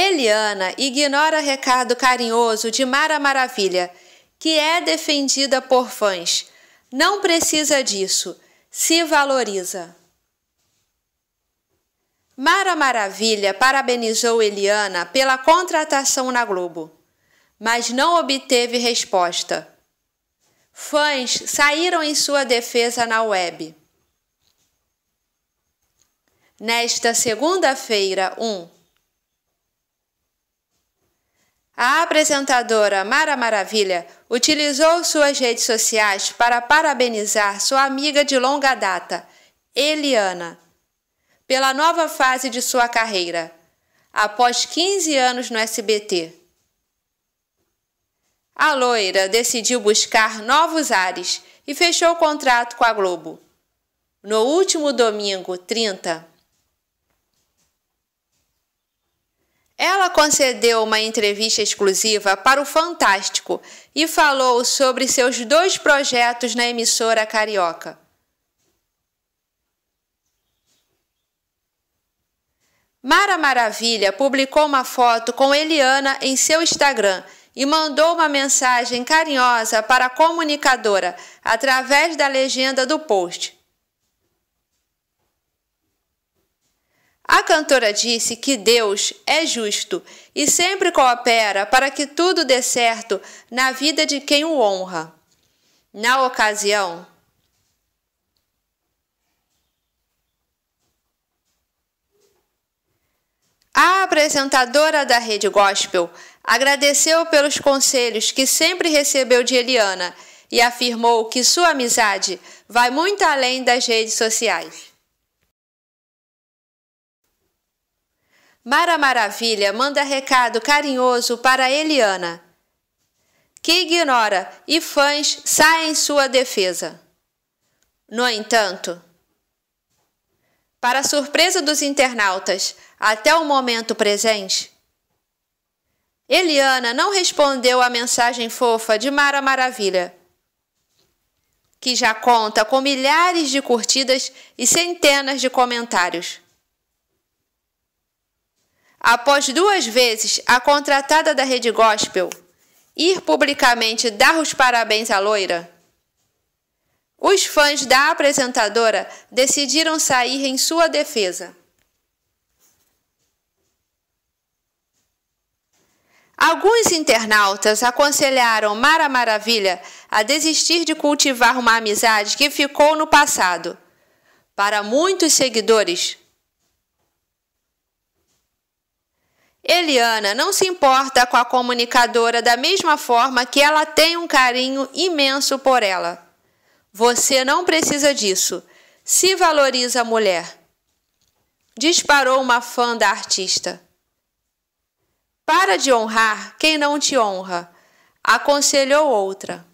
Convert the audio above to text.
Eliana ignora recado carinhoso de Mara Maravilha, que é defendida por fãs. Não precisa disso. Se valoriza. Mara Maravilha parabenizou Eliana pela contratação na Globo, mas não obteve resposta. Fãs saíram em sua defesa na web. Nesta segunda-feira, 1. Um, a apresentadora Mara Maravilha utilizou suas redes sociais para parabenizar sua amiga de longa data, Eliana, pela nova fase de sua carreira, após 15 anos no SBT. A loira decidiu buscar novos ares e fechou o contrato com a Globo. No último domingo, 30, Ela concedeu uma entrevista exclusiva para o Fantástico e falou sobre seus dois projetos na emissora carioca. Mara Maravilha publicou uma foto com Eliana em seu Instagram e mandou uma mensagem carinhosa para a comunicadora através da legenda do post. A cantora disse que Deus é justo e sempre coopera para que tudo dê certo na vida de quem o honra. Na ocasião, A apresentadora da rede gospel agradeceu pelos conselhos que sempre recebeu de Eliana e afirmou que sua amizade vai muito além das redes sociais. Mara Maravilha manda recado carinhoso para Eliana, que ignora e fãs saem em sua defesa. No entanto, para surpresa dos internautas, até o momento presente, Eliana não respondeu à mensagem fofa de Mara Maravilha, que já conta com milhares de curtidas e centenas de comentários após duas vezes a contratada da rede gospel ir publicamente dar os parabéns à loira, os fãs da apresentadora decidiram sair em sua defesa. Alguns internautas aconselharam Mara Maravilha a desistir de cultivar uma amizade que ficou no passado. Para muitos seguidores, Eliana não se importa com a comunicadora da mesma forma que ela tem um carinho imenso por ela. Você não precisa disso. Se valoriza a mulher. Disparou uma fã da artista. Para de honrar quem não te honra, aconselhou outra.